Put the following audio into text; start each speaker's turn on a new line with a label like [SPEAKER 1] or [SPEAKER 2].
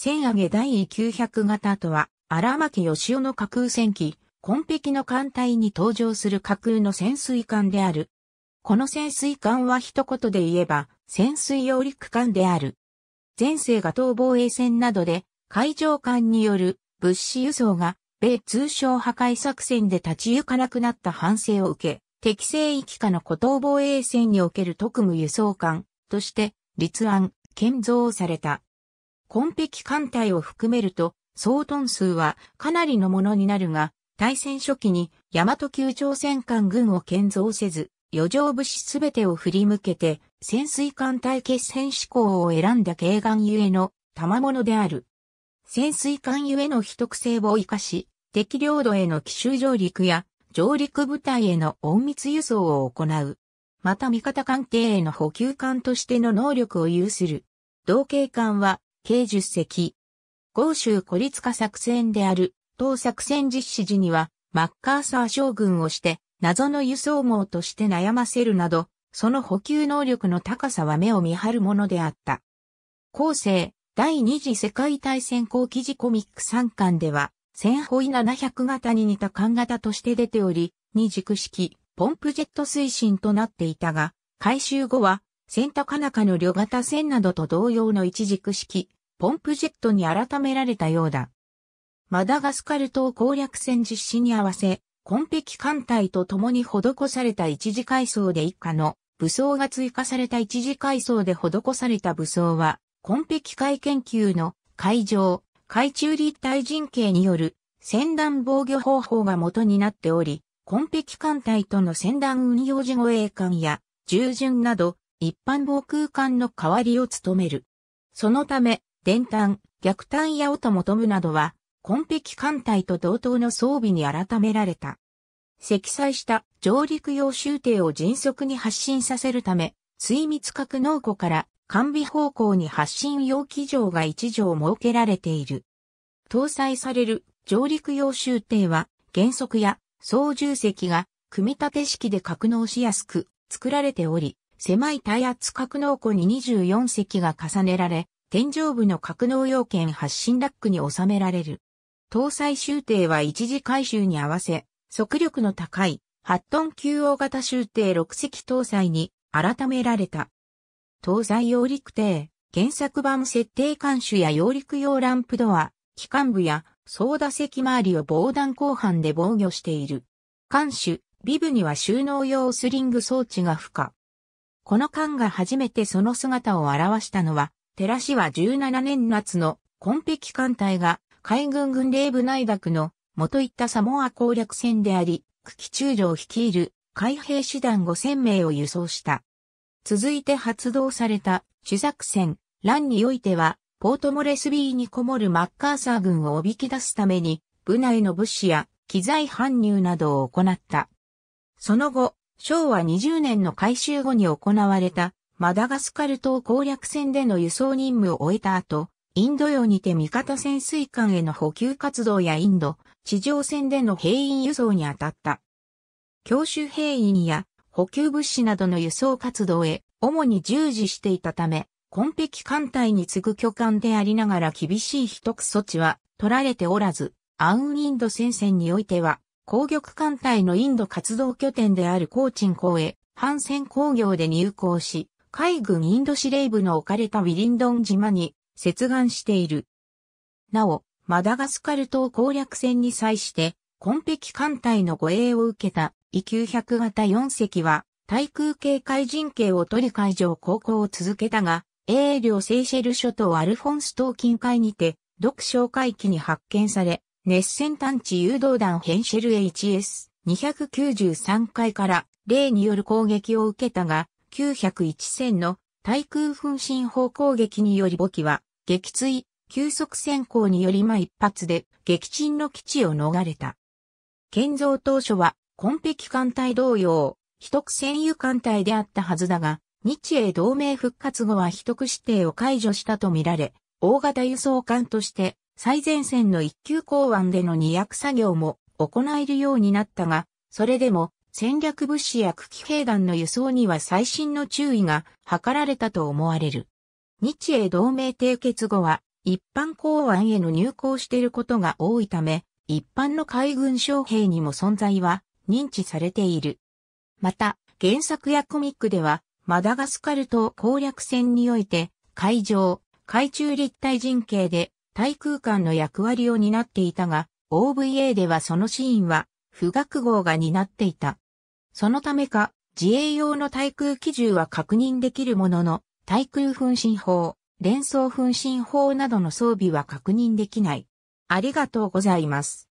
[SPEAKER 1] 千上げ第900型とは、荒牧義雄の架空戦機、紺碧の艦隊に登場する架空の潜水艦である。この潜水艦は一言で言えば、潜水揚陸艦である。前世が東防衛戦などで、海上艦による物資輸送が、米通商破壊作戦で立ち行かなくなった反省を受け、適正域下の古東防衛戦における特務輸送艦として、立案、建造された。紺碧艦隊を含めると、総トン数はかなりのものになるが、大戦初期に大和旧朝鮮艦軍を建造せず、余剰物資すべてを振り向けて、潜水艦隊決戦志向を選んだ軽眼ゆえの賜物である。潜水艦ゆえの秘匿性を生かし、敵領土への奇襲上陸や上陸部隊への隠密輸送を行う。また味方艦艇への補給艦としての能力を有する。同型艦は計十隻。豪州孤立化作戦である、当作戦実施時には、マッカーサー将軍をして、謎の輸送網として悩ませるなど、その補給能力の高さは目を見張るものであった。後世、第二次世界大戦後記事コミック3巻では、戦法医700型に似た艦型として出ており、二軸式、ポンプジェット推進となっていたが、回収後は、センタカナカの旅型船などと同様の一軸式、ポンプジェットに改められたようだ。マダガスカル島攻略戦実施に合わせ、紺キ艦隊と共に施された一次改装で一家の武装が追加された一次改装で施された武装は、紺キ海研究の海上、海中立体陣形による船団防御方法が元になっており、紺キ艦隊との船団運用時護衛艦や従順など一般防空艦の代わりを務める。そのため、電端、逆端や音求むなどは、根壁艦隊と同等の装備に改められた。積載した上陸用集艇を迅速に発進させるため、水密格納庫から完備方向に発進用機場が1条設けられている。搭載される上陸用集艇は、原則や操縦席が組み立て式で格納しやすく作られており、狭い耐圧格納庫に24隻が重ねられ、天井部の格納要件発進ラックに収められる。搭載修艇は一時回収に合わせ、速力の高い8トン級大型修艇6隻搭載に改められた。搭載揚陸艇、原作版設定監守や揚陸用ランプドア、機関部や操舵席周りを防弾後半で防御している。監守、ビブには収納用スリング装置が付加。この間が初めてその姿を現したのは、寺氏は17年夏の紺碧艦隊が海軍軍令部内諾の元行ったサモア攻略戦であり、区喜中将率いる海兵師団5000名を輸送した。続いて発動された主作戦、乱においては、ポートモレスビーにこもるマッカーサー軍をおびき出すために、部内の物資や機材搬入などを行った。その後、昭和20年の改修後に行われたマダガスカル島攻略戦での輸送任務を終えた後、インド洋にて味方潜水艦への補給活動やインド、地上戦での兵員輸送に当たった。教習兵員や補給物資などの輸送活動へ主に従事していたため、根壁艦隊に次ぐ巨艦でありながら厳しい秘匿措置は取られておらず、アウンインド戦線においては攻撃艦隊のインド活動拠点であるコーチン港へ、反戦工業で入港し、海軍インド司令部の置かれたウィリンドン島に接岸している。なお、マダガスカル島攻略戦に際して、紺碧艦隊の護衛を受けた、E 900型4隻は、対空警戒陣形を取り海上航行を続けたが、英領セイシェル諸島アルフォンス島近海にて、独書海機に発見され、熱線探知誘導弾ヘンシェル HS293 回から例による攻撃を受けたが、901戦の対空噴進砲攻撃により母機は撃墜、急速先行により間一発で撃沈の基地を逃れた。建造当初は、根壁艦隊同様、秘匿戦友艦隊であったはずだが、日英同盟復活後は秘匿指定を解除したとみられ、大型輸送艦として最前線の一級港湾での二役作業も行えるようになったが、それでも戦略物資や空気兵団の輸送には最新の注意が図られたと思われる。日英同盟締結後は一般港湾への入港していることが多いため、一般の海軍将兵にも存在は認知されている。また、原作やコミックでは、マダガスカル島攻略戦において、海上、海中立体陣形で対空間の役割を担っていたが、OVA ではそのシーンは、不学号が担っていた。そのためか、自衛用の対空機銃は確認できるものの、対空噴進砲、連装噴進砲などの装備は確認できない。ありがとうございます。